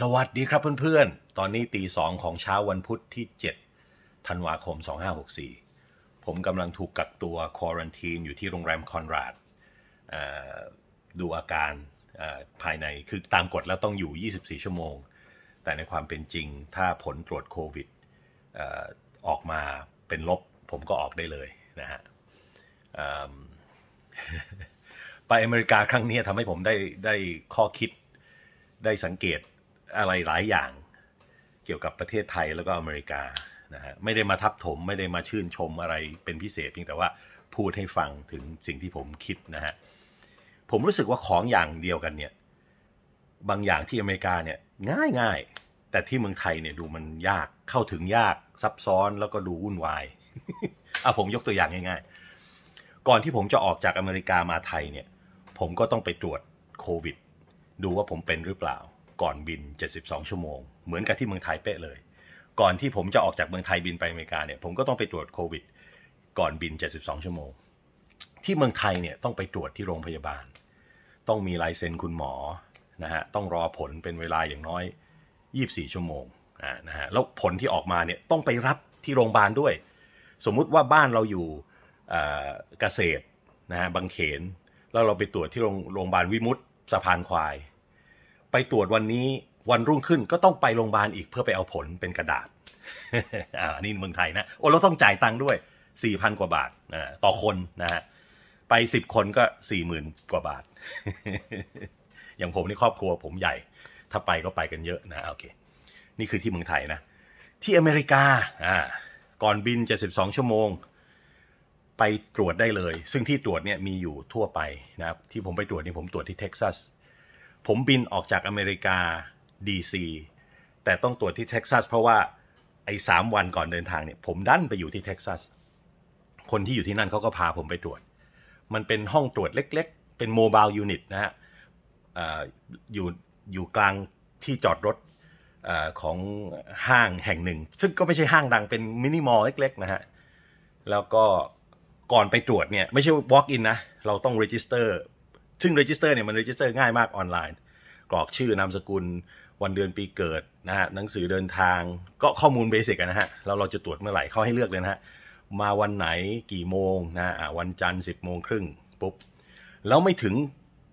สวัสดีครับเพื่อน ๆ ตอนนี้ตีสองของเช้าวันพุธที่7ธันวาคม 2564 ผมกำลังถูกกักตัว ควอรันทีน อยู่ที่โรงแรมคอนราดดูอาการภายในคือตามกฎแล้วต้องอยู่ 24 ชั่วโมง แต่ในความเป็นจริงถ้าผลตรวจโควิดออกมาเป็นลบผมก็ออกได้เลยนะฮะไปอเมริกาครั้งนี้ทำให้ผมได้ได้ข้อคิดได้สังเกตอะไรหลายอย่างเกี่ยวกับประเทศไทยแล้วก็อเมริกานะฮะไม่ได้มาทับถม ไม่ได้มาชื่นชมอะไรเป็นพิเศษเพียงแต่ว่าพูดให้ฟังถึงสิ่งที่ผมคิดนะฮะผมรู้สึกว่าของอย่างเดียวกันเนี่ยบางอย่างที่อเมริกาเนี่ยง่ายง่ายแต่ที่เมืองไทยเนี่ยดูมันยากเข้าถึงยาก ซับซ้อนแล้วก็ดูวุ่นวายเอาผมยกตัวอย่างง่ายๆ ก่อนที่ผมจะออกจากอเมริกามาไทยเนี่ยผมก็ต้องไปตรวจโควิด ดูว่าผมเป็นหรือเปล่าก่อนบิน 72 ชั่วโมง เหมือนกับที่เมืองไทยเป๊ะเลย ก่อนที่ผมจะออกจากเมืองไทยบินไปอเมริกาเนี่ยผมก็ต้องไปตรวจโควิด ก่อนบิน 72 ชั่วโมง ที่เมืองไทยเนี่ยต้องไปตรวจที่โรงพยาบาล ต้องมีลายเซ็นคุณหมอนะฮะต้องรอผลเป็นเวลาอย่างน้อย 24 ชั่วโมงนะฮะแล้วผลที่ออกมาเนี่ยต้องไปรับที่โรงพยาบาลด้วย สมมุติว่าบ้านเราอยู่เกษตรนะฮะบางเขนแล้วเราไปตรวจที่โรงพยาบาลวิมุตสะพานควายไปตรวจวันนี้วันรุ่งขึ้นก็ต้องไปโรงพยาบาลอีกเพื่อไปเอาผลเป็นกระดาษอันนี้เมืองไทยนะโอ้เราต้องจ่ายตังค์ด้วย4พันกว่าบาทนะต่อคนนะฮะไปสิบคนก็สี่หมื่นกว่าบาท อย่างผมนี่ครอบครัวผมใหญ่ถ้าไปก็ไปกันเยอะนะโอเคนี่คือที่เมืองไทยนะ ที่อเมริกาอ่าก่อนบินจสสิบองชั่วโมง ไปตรวจได้เลย ซึ่งที่ตรวจเนี่ยมีอยู่ทั่วไปนะครับที่ผมไปตรวจนี่ผมตรวจที่เท็กซัสผมบินออกจากอเมริกาดีซีแต่ต้องตรวจที่เท็กซัสเพราะว่าไอ้สามวันก่อนเดินทางเนี่ย ผมดันไปอยู่ที่เท็กซัส คนที่อยู่ที่นั่นเขาก็พาผมไปตรวจ มันเป็นห้องตรวจเล็กๆ เป็นโมบายยูนิตนะฮะอยู่อยู่กลางที่จอดรถอของห้างแห่งหนึ่ง ซึ่งก็ไม่ใช่ห้างดังเป็นมินิมอลเล็กๆนะฮะแล้วก็ก่อนไปตรวจเนี่ย ไม่ใช่ walk in นะ เราต้อง register ซึ่งเรจิสเตอร์เนี่ยมันเรจิสเตอร์ง่ายมากออนไลน์กรอกชื่อนามสกุลวันเดือนปีเกิดนะฮะหนังสือเดินทางก็ข้อมูลเบสิกนะฮะเราเราจะตรวจเมื่อไหร่เขาให้เลือกเลยนะฮะ มาวันไหนกี่โมงนะวันจันทร์สิบโมงครึ่งปุ๊บแล้วไม่ถึง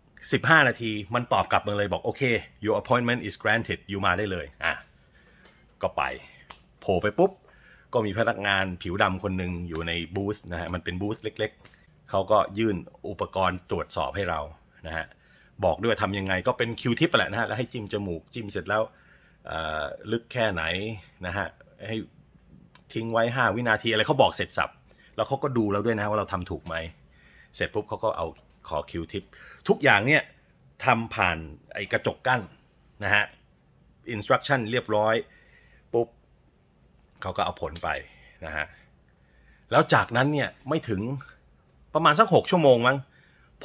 15 นาทีมันตอบกลับมาเลยบอก โอเค your appointment is granted อยู่มาได้เลยอ่ะก็ไปโผล่ไปปุ๊บ ก็มีพนักงานผิวดำคนหนึ่งอยู่ในบูธนะฮะมันเป็นบูธเล็กเขาก็ยื่นอุปกรณ์ตรวจสอบให้เรา นะฮะ บอกด้วยทำยังไงก็เป็นคิวทิปแหละนะฮะ แล้วให้จิ้มจมูก จิ้มเสร็จแล้วลึกแค่ไหน นะฮะ ให้ทิ้งไว้ 5 วินาที อะไร เขาบอกเสร็จสับ แล้วเขาก็ดูเราด้วยนะว่าเราทำถูกไหม เสร็จปุ๊บเขาก็เอาขอคิวทิป ทุกอย่างเนี่ยทำผ่านไอ้กระจกกั้น นะฮะ อินสตรักชั่นเรียบร้อย ปุ๊บเขาก็เอาผลไปนะฮะ แล้วจากนั้นเนี่ยไม่ถึงประมาณสักหกชั่วโมงมั้ง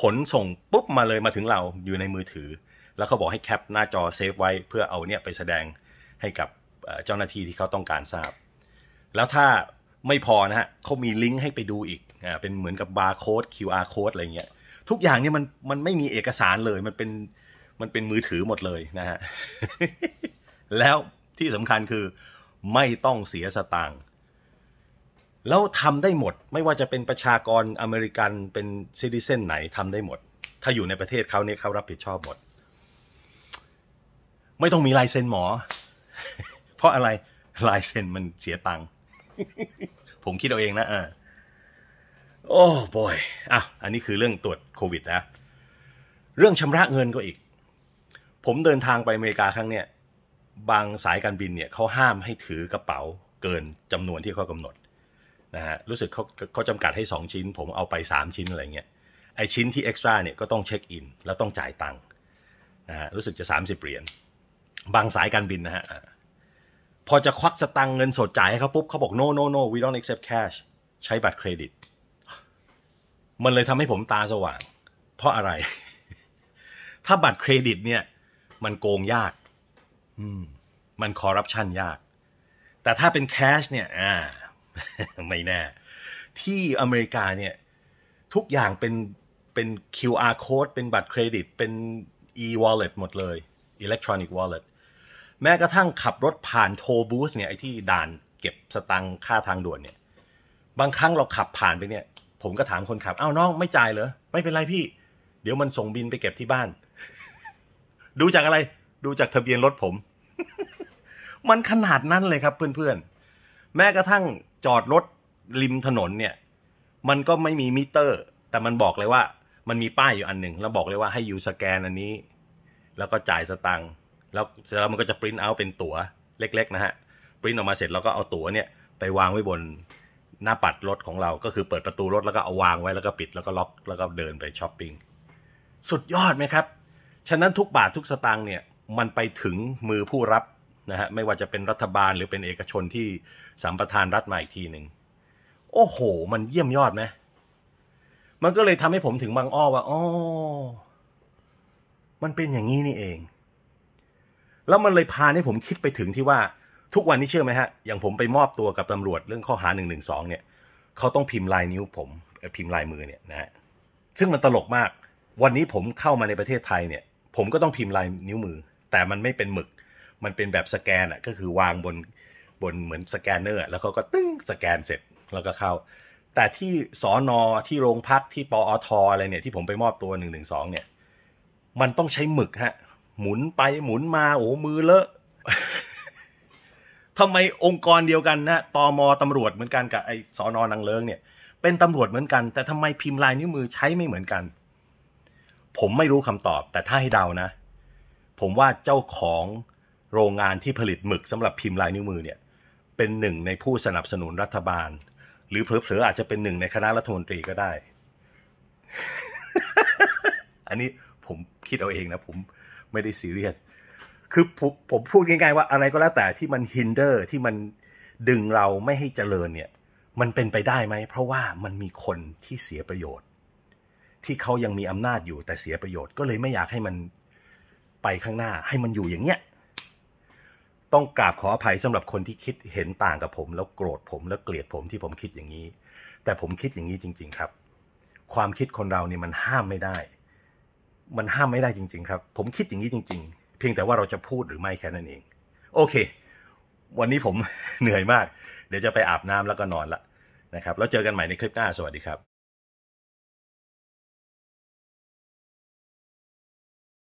ผลส่งปุ๊บมาเลยมาถึงเราอยู่ในมือถือ แล้วเขาบอกให้แคปหน้าจอเซฟไว้เพื่อเอาเนี่ยไปแสดงให้กับเจ้าหน้าที่ที่เขาต้องการทราบแล้วถ้าไม่พอนะฮะเขามีลิงก์ให้ไปดูอีกอ่าเป็นเหมือนกับบาร์โค้ด QR โค้ดอะไรเงี้ยทุกอย่างเนี่ยมันมันไม่มีเอกสารเลยมันเป็นมันเป็นมือถือหมดเลยนะฮะแล้วที่สำคัญคือไม่ต้องเสียสตางค์แล้วทำได้หมดไม่ว่าจะเป็นประชากรอเมริกันเป็นซิติเซนไหนทำได้หมด ถ้าอยู่ในประเทศเขาเนี่ยเขารับผิดชอบหมด ไม่ต้องมีลายเซ็นหมอ เพราะอะไรลายเซ็นมันเสียตังค์ผมคิดเอาเองนะอออโอ้บอยอ่ะอันนี้คือเรื่องตรวจโควิดนะเรื่องชำระเงินก็อีก ผมเดินทางไปอเมริกาครั้งเนี้ย บางสายการบินเนี่ย เขาห้ามให้ถือกระเป๋าเกินจำนวนที่เขากำหนดนะฮะรู้สึกเขาเขาจำกัดให้ 2 ชิ้น ผมเอาไป 3 ชิ้นอะไรเงี้ยไอชิ้นที่เอ็กซ์ตร้าเนี่ยก็ต้องเช็คอิน แล้วต้องจ่ายตังค์นะฮะรู้สึกจะ 30 เหรียญ บางสายการบินนะฮะพอจะควักสตังค์เงินสดจ่ายให้เขาปุ๊บเขาบอก no no no we don't accept cash ใช้บัตรเครดิต มันเลยทำให้ผมตาสว่าง เพราะอะไร ถ้าบัตรเครดิตเนี่ย มันโกงยาก อืม มันคอร์รัปชันยาก แต่ถ้าเป็นแคชเนี่ย อ่าไม่แน่ ที่อเมริกาเนี่ย ทุกอย่างเป็นเป็น QR code เป็นบัตรเครดิต เป็น e-wallet หมดเลย electronic wallet แม้กระทั่งขับรถผ่าน โทบูสเนี่ย ไอที่ด่านเก็บสตังค่าทางด่วนเนี่ย บางครั้งเราขับผ่านไปเนี่ย ผมก็ถามคนขับอ้าวน้องไม่จ่ายเหรอไม่เป็นไรพี่ เดี๋ยวมันส่งบินไปเก็บที่บ้าน ดูจากอะไร ดูจากทะเบียนรถผม มันขนาดนั้นเลยครับ เพื่อนๆแม้กระทั่งจอดรถริมถนนเนี่ย มันก็ไม่มีมิเตอร์ แต่มันบอกเลยว่ามันมีป้ายอยู่อันหนึ่ง แล้วบอกเลยว่าให้อยู่สแกนอันนี้ แล้วก็จ่ายสตังค์แล้วเสร็จแล้วมันก็จะปริ้นเอาเป็นตั๋ว เล็ก ๆ นะฮะปริ้นออกมาเสร็จเราก็เอาตั๋วเนี่ย ไปวางไว้บนหน้าปัดรถของเราก็คือเปิดประตูรถแล้วก็เอาวางไว้แล้วก็ปิดแล้วก็ล็อก แล้วก็เดินไปช้อปปิง้งสุดยอดไหมครับ ฉะนั้นทุกบาททุกสตางค์เนี่ยมันไปถึงมือผู้รับนะฮะไม่ว่าจะเป็นรัฐบาลหรือเป็นเอกชนที่ สัมปทานรัฐมาอีกทีหนึ่งโอ้โห มันเยี่ยมยอดไหมมันก็เลยทำให้ผมถึงบางอ้อว่าอ๋อมันเป็นอย่างนี้นี่เอง แล้วมันเลยพาให้ผมคิดไปถึงที่ว่า ทุกวันนี้เชื่อไหมฮะอย่างผมไปมอบตัวกับตำรวจเรื่องข้อหาหนึ่งหนึ่งสองเนี่ยเขาต้องพิมพ์ลายนิ้วผม พิมพ์ลายมือเนี่ยนะฮะซึ่งมันตลกมาก วันนี้ผมเข้ามาในประเทศไทยเนี่ย ผมก็ต้องพิมพ์ลายนิ้วมือแต่มันไม่เป็นหมึกมันเป็นแบบสแกนอ่ะก็คือวางบนบนเหมือนสแกนเนอร์ แล้วเขาก็ตึ้งสแกนเสร็จแล้วก็เข้า แต่ที่สอนอที่โรงพักที่ปออทอะไรเนี่ย ที่ผมไปมอบตัวหนึ่งหนึ่งสองเนี่ย มันต้องใช้หมึกฮะ หมุนไปหมุนมาโอ้มือเลอะทำไมองค์กรเดียวกันนะตอมอตำรวจเหมือนกันกับไอสอนอนังเลิงเนี่ย เป็นตำรวจเหมือนกันแต่ทำไมพิมพ์ลายนิ้วมือใช้ไม่เหมือนกัน ผมไม่รู้คำตอบ แต่ถ้าให้เดานะ ผมว่าเจ้าของโรงงานที่ผลิตหมึกสำหรับพิมพ์ลายนิ้วมือเนี่ย เป็นหนึ่งในผู้สนับสนุนรัฐบาล หรือเผลอๆอาจจะเป็นหนึ่งในคณะรัฐมนตรีก็ได้ อันนี้ผมคิดเอาเองนะ ผมไม่ได้ซีเรียส คือผมผมพูดง่ายๆว่าอะไรก็แล้วแต่ที่มันฮินเดอร์ที่มันดึงเราไม่ให้เจริญเนี่ย มันเป็นไปได้ไหม เพราะว่ามันมีคนที่เสียประโยชน์ ที่เขายังมีอำนาจอยู่แต่เสียประโยชน์ ก็เลยไม่อยากให้มันไปข้างหน้าให้มันอยู่อย่างเนี้ยต้องกราบขออภัยสำหรับคนที่คิดเห็นต่างกับผม แล้วโกรธผมแล้วเกลียดผมที่ผมคิดอย่างนี้ แต่ผมคิดอย่างนี้จริง ๆครับ ความคิดคนเราเนี่ยมันห้ามไม่ได้ มันห้ามไม่ได้จริง ๆ ครับ ผมคิดอย่างนี้จริง ๆ เพียงแต่ว่าเราจะพูดหรือไม่แค่นั้นเอง โอเค วันนี้ผมเหนื่อยมาก เดี๋ยวจะไปอาบน้ำแล้วก็นอนละนะครับ แล้วเจอกันใหม่ในคลิปหน้าสวัสดีครับ